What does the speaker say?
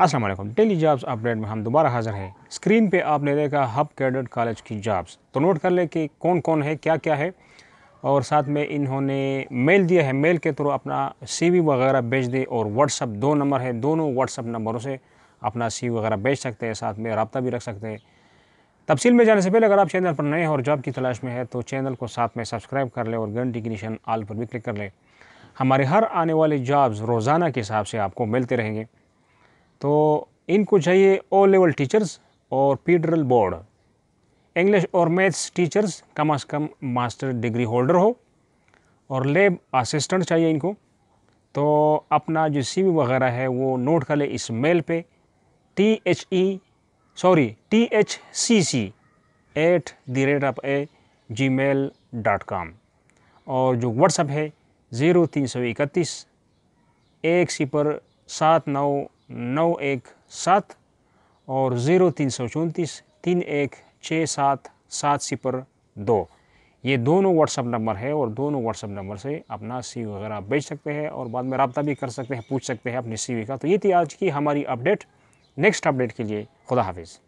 अस्सलाम वालेकुम daily jobs update में हम दोबारा हाजिर हैं स्क्रीन पे आपने देखा हब कैडेट कॉलेज की जॉब्स तो नोट कर लें कि कौन कौन है क्या क्या है और साथ में इन्होंने मेल दिया है मेल के थ्रू अपना सीवी वगैरह भेज दे और व्हाट्सअप दो नंबर है दोनों व्हाट्सअप नंबरों से अपना सीवी वगैरह भेज सकते हैं साथ में रबता भी रख सकते हैं तफसील में जाने से पहले अगर आप चैनल पर नए हैं और जॉब की तलाश में है तो चैनल को साथ में सब्सक्राइब कर लें और घंटी की निशान आल पर भी क्लिक कर लें हमारे हर आने वाले जॉब्स रोज़ाना के हिसाब से आपको मिलते रहेंगे तो इनको चाहिए ओ लेवल टीचर्स और पीडरल बोर्ड इंग्लिश और मैथ्स टीचर्स कम अज़ कम मास्टर डिग्री होल्डर हो और लेब असिस्टेंट चाहिए इनको तो अपना जो सी वगैरह है वो नोट कर ले इस मेल पे T H E sorry T H C C at the rate of a gmail dot com और जो व्हाट्सअप है ज़ीरो तीन सौ इकतीस एक सिपर सात नौ नौ एक सात और ज़ीरो तीन सौ चौंतीस तीन एक छः सात सात सिपर दो ये दोनों व्हाट्सअप नंबर है और दोनों व्हाट्सअप नंबर से अपना सी वगैरह आप भेज सकते हैं और बाद में रबता भी कर सकते हैं पूछ सकते हैं अपनी सी का तो ये थी आज की हमारी अपडेट नेक्स्ट अपडेट के लिए खुदा हाफिज़